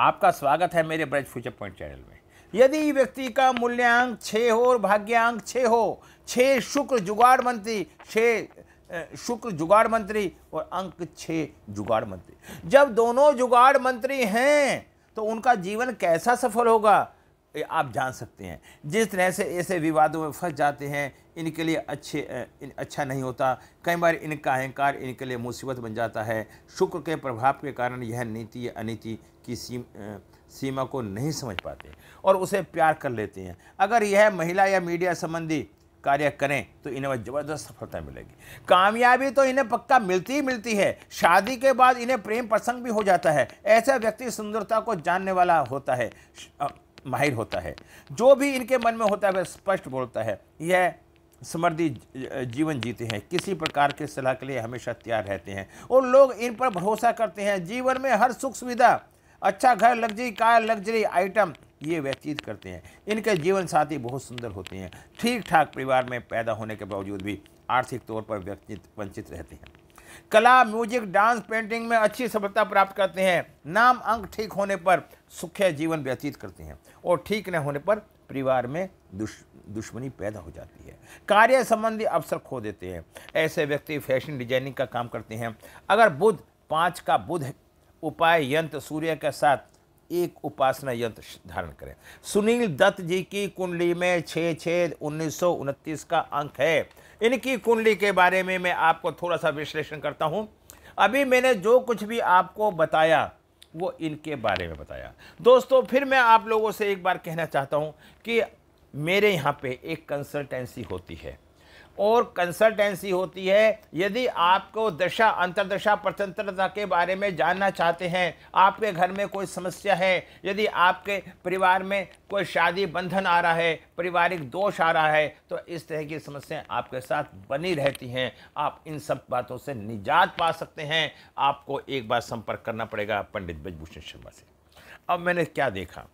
आपका स्वागत है मेरे ब्रज फ्यूचर पॉइंट चैनल में यदि व्यक्ति का मूल्यांक छः हो और भाग्यांक छः हो छः शुक्र जुगाड़ मंत्री छः शुक्र जुगाड़ मंत्री और अंक छः जुगाड़ मंत्री जब दोनों जुगाड़ मंत्री हैं तो उनका जीवन कैसा सफल होगा आप जान सकते हैं जिस तरह से ऐसे विवादों में फंस जाते हैं इनके लिए अच्छे इन, अच्छा नहीं होता कई बार इनका अहंकार इनके लिए मुसीबत बन जाता है शुक्र के प्रभाव के कारण यह नीति या अनिति की सीम, सीमा को नहीं समझ पाते और उसे प्यार कर लेते हैं अगर यह महिला या मीडिया संबंधी कार्य करें तो इन्हें ज़बरदस्त सफलता मिलेगी कामयाबी तो इन्हें पक्का मिलती ही मिलती है शादी के बाद इन्हें प्रेम प्रसंग भी हो जाता है ऐसा व्यक्ति सुंदरता को जानने वाला होता है माहिर होता है जो भी इनके मन में होता है वह स्पष्ट बोलता है यह समृद्धि जीवन जीते हैं किसी प्रकार के सलाह के लिए हमेशा तैयार रहते हैं और लोग इन पर भरोसा करते हैं जीवन में हर सुख सुविधा अच्छा घर लग्जरी कार लग्जरी आइटम ये व्यतीत करते हैं इनके जीवन साथी बहुत सुंदर होते हैं ठीक ठाक परिवार में पैदा होने के बावजूद भी आर्थिक तौर पर व्यक्तित वंचित रहते हैं कला म्यूजिक डांस पेंटिंग में अच्छी सफलता प्राप्त करते हैं नाम अंक ठीक होने पर सुखी जीवन व्यतीत करते हैं और ठीक न होने पर परिवार में दुश दुश्मनी पैदा हो जाती है कार्य संबंधी अवसर खो देते हैं ऐसे व्यक्ति फैशन डिजाइनिंग का काम करते हैं अगर बुध पाँच का बुध उपाय यंत्र सूर्य के साथ एक उपासना यंत्र धारण करें सुनील दत्त जी की कुंडली में छः छः उन्नीस का अंक है इनकी कुंडली के बारे में मैं आपको थोड़ा सा विश्लेषण करता हूँ अभी मैंने जो कुछ भी आपको बताया वो इनके बारे में बताया दोस्तों फिर मैं आप लोगों से एक बार कहना चाहता हूँ कि मेरे यहाँ पे एक कंसल्टेंसी होती है और कंसल्टेंसी होती है यदि आपको दशा अंतरदशा प्रतंत्रता के बारे में जानना चाहते हैं आपके घर में कोई समस्या है यदि आपके परिवार में कोई शादी बंधन आ रहा है पारिवारिक दोष आ रहा है तो इस तरह की समस्याएं आपके साथ बनी रहती हैं आप इन सब बातों से निजात पा सकते हैं आपको एक बार संपर्क करना पड़ेगा पंडित ब्रजभूषण शर्मा से अब मैंने क्या देखा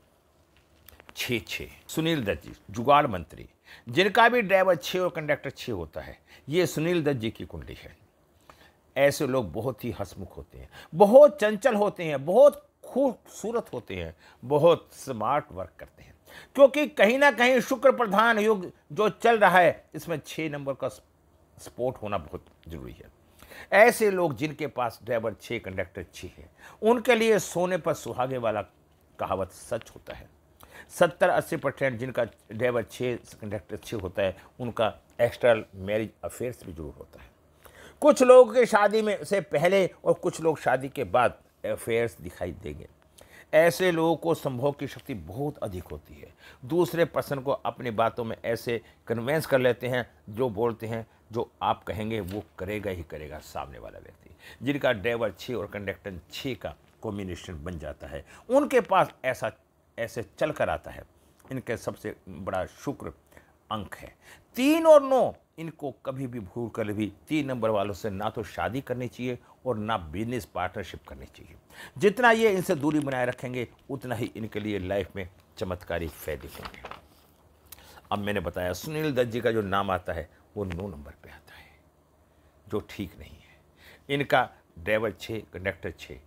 छः छः सुनील दत्त जी जुगाड़ मंत्री जिनका भी ड्राइवर छः और कंडक्टर छः होता है ये सुनील दत्त जी की कुंडली है ऐसे लोग बहुत ही हसमुख होते हैं बहुत चंचल होते हैं बहुत खूबसूरत होते हैं बहुत स्मार्ट वर्क करते हैं क्योंकि कहीं ना कहीं शुक्र प्रधान युग जो चल रहा है इसमें छः नंबर का स्पोर्ट होना बहुत ज़रूरी है ऐसे लोग जिनके पास ड्राइवर छः कंडक्टर छः है उनके लिए सोने पर सुहागे वाला कहावत सच होता है सत्तर अस्सी परसेंट जिनका ड्राइवर छः कंडक्टर अच्छे होता है उनका एक्स्ट्रा मैरिज अफेयर्स भी जरूर होता है कुछ लोगों के शादी में से पहले और कुछ लोग शादी के बाद अफेयर्स दिखाई देंगे ऐसे लोगों को संभोग की शक्ति बहुत अधिक होती है दूसरे पर्सन को अपनी बातों में ऐसे कन्वेंस कर लेते हैं जो बोलते हैं जो आप कहेंगे वो करेगा ही करेगा सामने वाला व्यक्ति जिनका ड्राइवर छः और कंडक्टर छः का कॉम्बिनेशन बन जाता है उनके पास ऐसा ऐसे चल कर आता है इनके सबसे बड़ा शुक्र अंक है तीन और नौ इनको कभी भी भूल कर भी तीन नंबर वालों से ना तो शादी करनी चाहिए और ना बिजनेस पार्टनरशिप करनी चाहिए जितना ये इनसे दूरी बनाए रखेंगे उतना ही इनके लिए लाइफ में चमत्कारी फायदे होंगे अब मैंने बताया सुनील दत्त जी का जो नाम आता है वो नौ नंबर पे आता है जो ठीक नहीं है इनका ड्राइवर छः कंडक्टर छः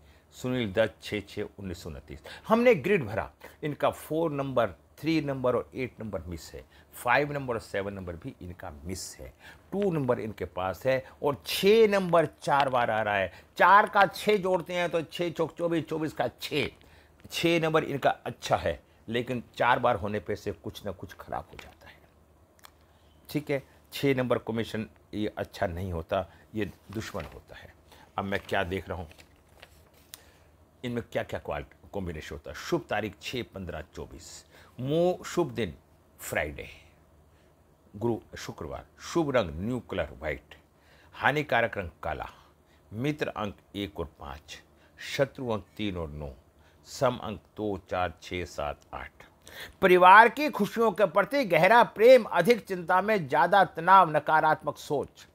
सुनील दत्त छः छः उन्नीस सौ उनतीस हमने ग्रिड भरा इनका फोर नंबर थ्री नंबर और एट नंबर मिस है फाइव नंबर और सेवन नंबर भी इनका मिस है टू नंबर इनके पास है और छः नंबर चार बार आ रहा है चार का छः जोड़ते हैं तो छः चौक चौबीस चौबीस का छः छः नंबर इनका अच्छा है लेकिन चार बार होने पे से कुछ ना कुछ खराब हो जाता है ठीक है छः नंबर कमीशन ये अच्छा नहीं होता ये दुश्मन होता है अब मैं क्या देख रहा हूँ इनमें क्या क्या कॉम्बिनेशन होता है शुभ तारीख छः पंद्रह चौबीस मो शुभ दिन फ्राइडे गुरु शुक्रवार शुभ रंग न्यू कलर व्हाइट हानिकारक रंग काला मित्र अंक एक और पाँच शत्रु अंक तीन और नौ सम अंक दो चार छः सात आठ परिवार की खुशियों के प्रति गहरा प्रेम अधिक चिंता में ज़्यादा तनाव नकारात्मक सोच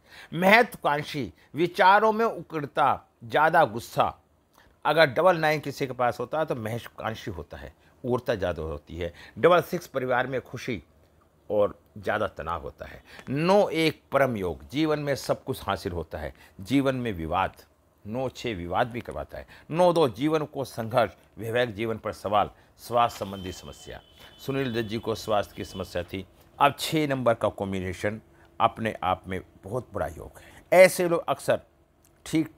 महत्वाकांक्षी विचारों में उकड़ता ज़्यादा गुस्सा अगर डबल नाइन किसी के पास होता है तो महत्वाकांक्षी होता है ऊर्जा ज़्यादा होती है डबल सिक्स परिवार में खुशी और ज़्यादा तनाव होता है नो एक परम योग जीवन में सब कुछ हासिल होता है जीवन में विवाद नो छः विवाद भी करवाता है नो दो जीवन को संघर्ष वैवाहिक जीवन पर सवाल स्वास्थ्य संबंधी समस्या सुनील दत्त जी को स्वास्थ्य की समस्या थी अब छः नंबर का कॉम्बिनेशन अपने आप में बहुत बड़ा योग है ऐसे लोग अक्सर ठीक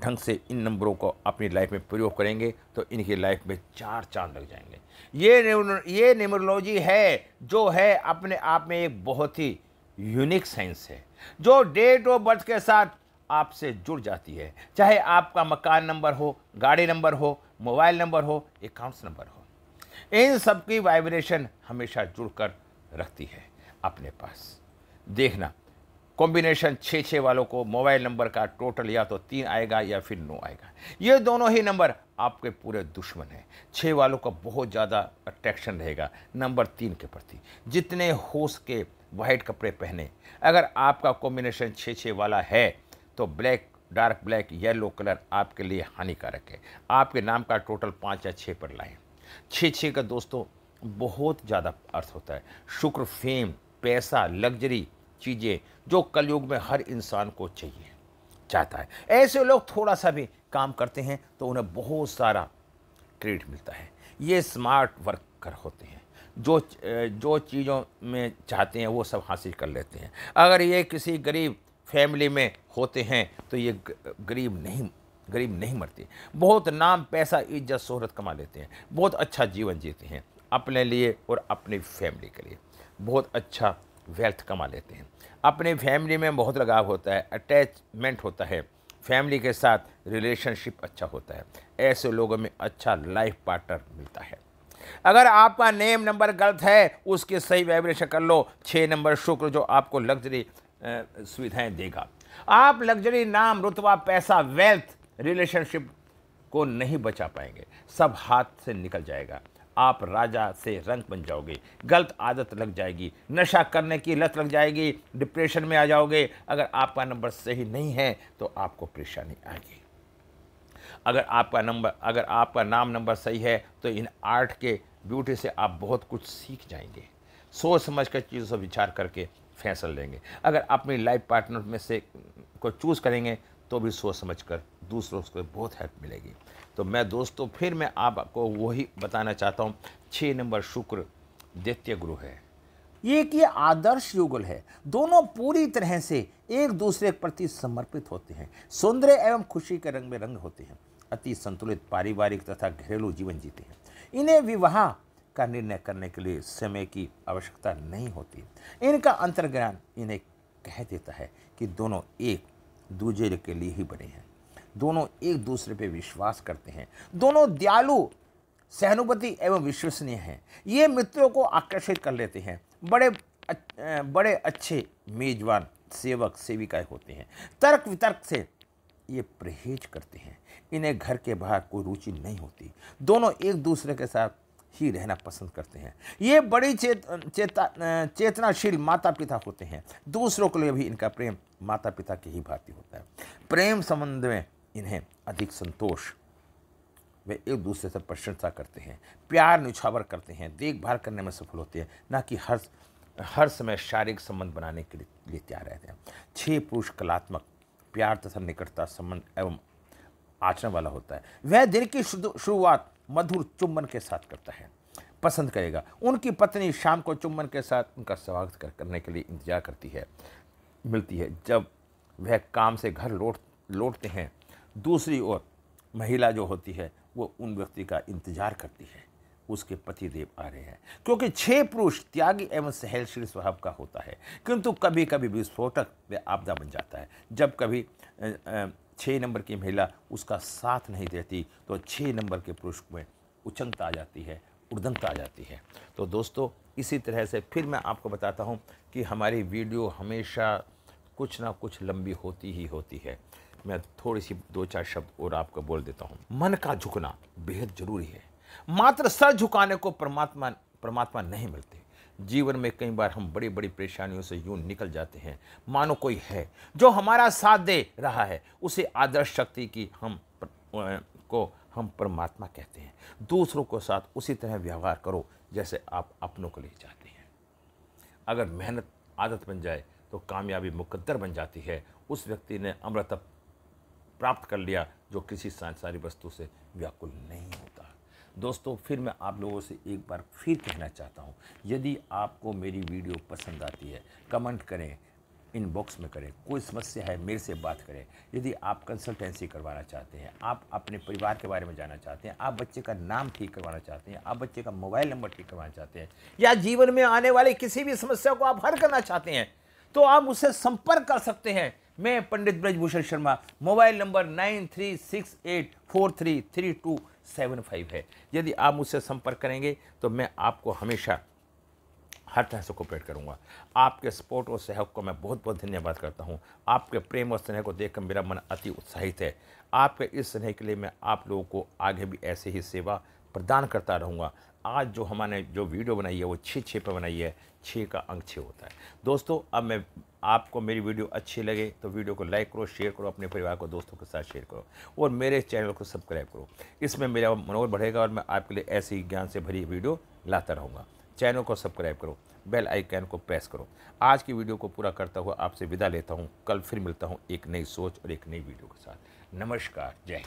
ढंग से इन नंबरों को अपनी लाइफ में प्रयोग करेंगे तो इनकी लाइफ में चार चांद लग जाएंगे ये ये न्यूमरोलॉजी है जो है अपने आप में एक बहुत ही यूनिक साइंस है जो डेट ऑफ बर्थ के साथ आपसे जुड़ जाती है चाहे आपका मकान नंबर हो गाड़ी नंबर हो मोबाइल नंबर हो अकाउंट्स नंबर हो इन सब की वाइब्रेशन हमेशा जुड़कर रखती है अपने पास देखना कॉम्बिनेशन छः छः वालों को मोबाइल नंबर का टोटल या तो तीन आएगा या फिर नौ आएगा ये दोनों ही नंबर आपके पूरे दुश्मन हैं छः वालों का बहुत ज़्यादा अट्रैक्शन रहेगा नंबर तीन के प्रति जितने होश के वाइट कपड़े पहने अगर आपका कॉम्बिनेशन छः छः वाला है तो black dark black yellow colour आपके लिए हानिकारक है आपके नाम का टोटल पाँच या छः पर लाएँ छः छः का दोस्तों बहुत ज़्यादा अर्थ होता है शुक्र फेम पैसा लग्जरी चीज़ें जो कलयुग में हर इंसान को चाहिए चाहता है ऐसे लोग थोड़ा सा भी काम करते हैं तो उन्हें बहुत सारा क्रेडिट मिलता है ये स्मार्ट वर्कर होते हैं जो जो चीज़ों में चाहते हैं वो सब हासिल कर लेते हैं अगर ये किसी गरीब फैमिली में होते हैं तो ये गरीब नहीं गरीब नहीं मरते बहुत नाम पैसा इज्जत शोहरत कमा लेते हैं बहुत अच्छा जीवन जीते हैं अपने लिए और अपनी फैमिली के लिए बहुत अच्छा वेल्थ कमा लेते हैं अपने फैमिली में बहुत लगाव होता है अटैचमेंट होता है फैमिली के साथ रिलेशनशिप अच्छा होता है ऐसे लोगों में अच्छा लाइफ पार्टनर मिलता है अगर आपका नेम नंबर गलत है उसके सही वाइब्रेशन कर लो छः नंबर शुक्र जो आपको लग्जरी सुविधाएं देगा आप लग्जरी नाम रुतवा पैसा वेल्थ रिलेशनशिप को नहीं बचा पाएंगे सब हाथ से निकल जाएगा आप राजा से रंक बन जाओगे गलत आदत लग जाएगी नशा करने की लत लग जाएगी डिप्रेशन में आ जाओगे अगर आपका नंबर सही नहीं है तो आपको परेशानी आएगी अगर आपका नंबर अगर आपका नाम नंबर सही है तो इन आर्ट के ब्यूटी से आप बहुत कुछ सीख जाएंगे सोच समझ कर चीज़ों से विचार करके फैसला लेंगे अगर अपनी लाइफ पार्टनर में से को चूज़ करेंगे तो भी सोच समझ कर दूसरों को बहुत हेल्प मिलेगी तो मैं दोस्तों फिर मैं आपको वही बताना चाहता हूँ छः नंबर शुक्र दित्य गुरु है ये कि आदर्श युगल है दोनों पूरी तरह से एक दूसरे के प्रति समर्पित होते हैं सौंदर्य एवं खुशी के रंग में रंग होते हैं अति संतुलित पारिवारिक तथा घरेलू जीवन जीते हैं इन्हें विवाह का निर्णय करने के लिए समय की आवश्यकता नहीं होती इनका अंतर्ज्ञान इन्हें कह देता है कि दोनों एक दूसरे के लिए ही बने हैं दोनों एक दूसरे पर विश्वास करते हैं दोनों दयालु सहानुभूति एवं विश्वसनीय हैं ये मित्रों को आकर्षित कर लेते हैं बड़े बड़े अच्छे मेजबान सेवक सेविकाएं होते हैं तर्क वितर्क से ये परहेज करते हैं इन्हें घर के बाहर कोई रुचि नहीं होती दोनों एक दूसरे के साथ ही रहना पसंद करते हैं ये बड़ी चेत चेता चेतनाशील माता पिता होते हैं दूसरों के लिए भी इनका प्रेम माता पिता के ही भांति होता है प्रेम संबंध में इन्हें अधिक संतोष वे एक दूसरे से प्रशंसा करते हैं प्यार निछावर करते हैं देखभाल करने में सफल होते हैं ना कि हर हर समय शारीरिक संबंध बनाने के लिए तैयार रहते हैं छह पुरुष कलात्मक प्यार तथा निकटता संबंध एवं आचरण वाला होता है वह दिन की शुरुआत मधुर चुम्बन के साथ करता है पसंद करेगा उनकी पत्नी शाम को चुंबन के साथ उनका स्वागत कर, करने के लिए इंतजार करती है मिलती है जब वह काम से घर लौट लौटते हैं दूसरी ओर महिला जो होती है वो उन व्यक्ति का इंतजार करती है उसके पति देव आ रहे हैं क्योंकि छह पुरुष त्यागी एवं सहनशील स्वभाव का होता है किंतु कभी कभी विस्फोटक आपदा बन जाता है जब कभी छः नंबर की महिला उसका साथ नहीं देती तो छः नंबर के पुरुष में उचंगता आ जाती है उर्दंगता आ जाती है तो दोस्तों इसी तरह से फिर मैं आपको बताता हूँ कि हमारी वीडियो हमेशा कुछ ना कुछ लंबी होती ही होती है मैं थोड़ी सी दो चार शब्द और आपको बोल देता हूँ मन का झुकना बेहद जरूरी है मात्र सर झुकाने को परमात्मा परमात्मा नहीं मिलते जीवन में कई बार हम बड़ी बड़ी परेशानियों से यूं निकल जाते हैं मानो कोई है जो हमारा साथ दे रहा है उसे आदर्श शक्ति की हम पर, को हम परमात्मा कहते हैं दूसरों के साथ उसी तरह व्यवहार करो जैसे आप अपनों को ले जाते हैं अगर मेहनत आदत बन जाए तो कामयाबी मुकद्दर बन जाती है उस व्यक्ति ने अमृत प्राप्त कर लिया जो किसी सांसारिक वस्तु से व्याकुल नहीं होता दोस्तों फिर मैं आप लोगों से एक बार फिर कहना चाहता हूँ यदि आपको मेरी वीडियो पसंद आती है कमेंट करें इनबॉक्स में करें कोई समस्या है मेरे से बात करें यदि आप कंसल्टेंसी करवाना चाहते हैं आप अपने परिवार के बारे में जानना चाहते हैं आप बच्चे का नाम ठीक करवाना चाहते हैं आप बच्चे का मोबाइल नंबर ठीक करवाना चाहते हैं या जीवन में आने वाली किसी भी समस्या को आप हल करना चाहते हैं तो आप उसे संपर्क कर सकते हैं मैं Pandit Brajbhushan Sharma mobile number nine three six eight four three three two seven five है यदि आप मुझसे संपर्क करेंगे तो मैं आपको हमेशा हर तरह से कोपरेट करूँगा आपके सपोर्ट और सहयोग को मैं बहुत बहुत धन्यवाद करता हूँ आपके प्रेम और स्नेह को देखकर मेरा मन अति उत्साहित है आपके इस स्नेह के लिए मैं आप लोगों को आगे भी ऐसे ही सेवा प्रदान करता रहूँगा आज जो हमारे जो वीडियो बनाई है वो छः छः पर बनाई है छः का अंक छः होता है दोस्तों अब मैं आपको मेरी वीडियो अच्छी लगे तो वीडियो को लाइक करो शेयर करो अपने परिवार को दोस्तों के साथ शेयर करो और मेरे चैनल को सब्सक्राइब करो इसमें मेरा मनोबल बढ़ेगा और मैं आपके लिए ऐसी ज्ञान से भरी वीडियो लाता रहूँगा चैनल को सब्सक्राइब करो बेल आइकन को प्रेस करो आज की वीडियो को पूरा करता हुआ आपसे विदा लेता हूँ कल फिर मिलता हूँ एक नई सोच और एक नई वीडियो के साथ नमस्कार जय हिंद